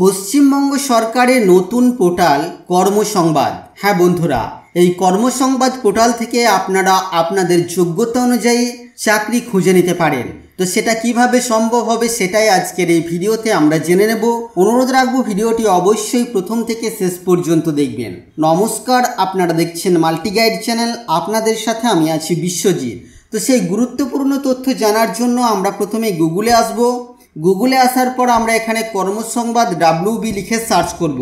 পশ্চিমবঙ্গ সরকারের নতুন পোর্টাল কর্মসংবাদ হ্যাঁ বন্ধুরা এই কর্মসংবাদ পোর্টাল থেকে আপনারা আপনাদের যোগ্যতা অনুযায়ী চাকরি খুঁজে নিতে পারেন তো সেটা কিভাবে সম্ভব হবে সেটাই আজকের এই ভিডিওতে আমরা জেনে নেব অনুরোধ রাখবো ভিডিওটি অবশ্যই প্রথম থেকে শেষ পর্যন্ত দেখবেন নমস্কার আপনারা দেখছেন মাল্টি গাইড চ্যানেল আপনাদের সাথে আমি আছি বিশ্বজিৎ তো সেই গুরুত্বপূর্ণ তথ্য জানার জন্য আমরা প্রথমে গুগলে আসবো গুগলে আসার পর আমরা এখানে কর্মসংবাদ ডাব্লিউবি লিখে সার্চ করব।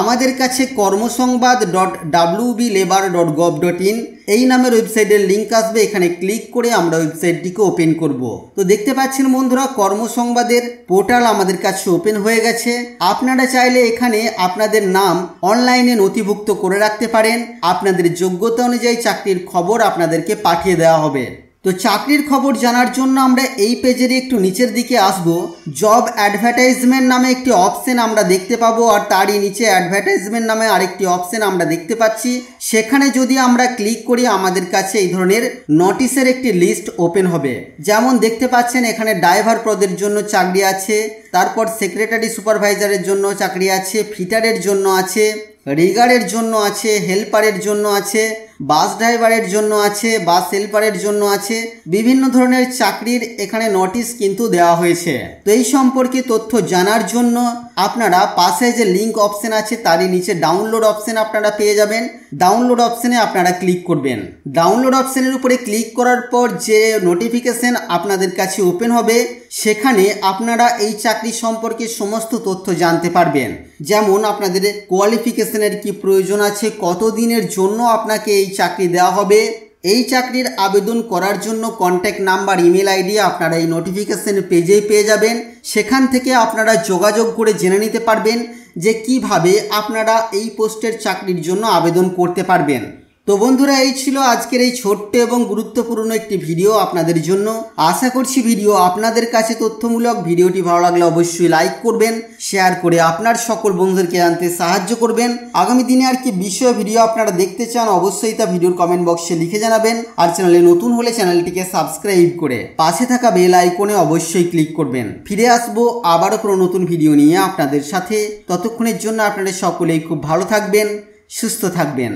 আমাদের কাছে Karmasangbad dot WB labour dot gov dot in এই নামের ওয়েবসাইটের লিঙ্ক আসবে এখানে ক্লিক করে আমরা ওয়েবসাইটটিকে ওপেন করব। তো দেখতে পাচ্ছেন বন্ধুরা কর্মসংবাদের পোর্টাল আমাদের কাছে ওপেন হয়ে গেছে আপনারা চাইলে এখানে আপনাদের নাম অনলাইনে নথিভুক্ত করে রাখতে পারেন আপনাদের যোগ্যতা অনুযায়ী চাকরির খবর আপনাদেরকে পাঠিয়ে দেওয়া হবে তো চাকরির খবর জানার জন্য আমরা এই পেজেরই একটু নিচের দিকে আসব জব অ্যাডভার্টাইজমেন্ট নামে একটি অপশন আমরা দেখতে পাবো আর তারই নিচে অ্যাডভার্টাইজমেন্ট নামে আরেকটি অপশন আমরা দেখতে পাচ্ছি সেখানে যদি আমরা ক্লিক করি আমাদের কাছে এই ধরনের নোটিশের একটি লিস্ট ওপেন হবে যেমন দেখতে পাচ্ছেন এখানে ড্রাইভার পদের জন্য চাকরি আছে তারপর সেক্রেটারি সুপারভাইজারের জন্য চাকরি আছে ফিটারের জন্য আছে রিগারের জন্য আছে হেল্পারের জন্য আছে বাস ড্রাইভারের জন্য আছে বাস হেল্পারের জন্য আছে বিভিন্ন ধরনের চাকরির এখানে নোটিশ কিন্তু দেওয়া হয়েছে তো এই সম্পর্কে তথ্য জানার জন্য আপনারা পাশে যে লিঙ্ক অপশান আছে তারই নিচে ডাউনলোড অপশান আপনারা পেয়ে যাবেন ডাউনলোড অপশানে আপনারা ক্লিক করবেন ডাউনলোড অপশানের উপরে ক্লিক করার পর যে নোটিফিকেশান আপনাদের কাছে ওপেন হবে সেখানে আপনারা এই চাকরি সম্পর্কে সমস্ত তথ্য জানতে পারবেন যেমন আপনাদের কোয়ালিফিকেশানের কি প্রয়োজন আছে কত দিনের জন্য আপনাকে এই চাকরি দেওয়া হবে এই চাকরির আবেদন করার জন্য কন্ট্যাক্ট নাম্বার ইমেল আইডি আপনারা এই নোটিফিকেশন পেজেই পেয়ে যাবেন সেখান থেকে আপনারা যোগাযোগ করে জেনে নিতে পারবেন যে কিভাবে আপনারা এই পোস্টের চাকরির জন্য আবেদন করতে পারবেন তো বন্ধুরা এই ছিল আজকের এই ছোট্ট এবং গুরুত্বপূর্ণ একটি ভিডিও আপনাদের জন্য আশা করছি ভিডিও আপনাদের কাছে তথ্যমূলক ভিডিওটি ভালো লাগলে অবশ্যই লাইক করবেন শেয়ার করে আপনার সকল বন্ধুদেরকে জানতে সাহায্য করবেন আগামী দিনে আর কি বিষয় ভিডিও আপনারা দেখতে চান অবশ্যই তা ভিডিওর কমেন্ট বক্সে লিখে জানাবেন আর চ্যানেলে নতুন হলে চ্যানেলটিকে সাবস্ক্রাইব করে পাশে থাকা বেল আইকনে অবশ্যই ক্লিক করবেন ফিরে আসবো আবারও কোনো নতুন ভিডিও নিয়ে আপনাদের সাথে ততক্ষণের জন্য আপনারা সকলেই খুব ভালো থাকবেন সুস্থ থাকবেন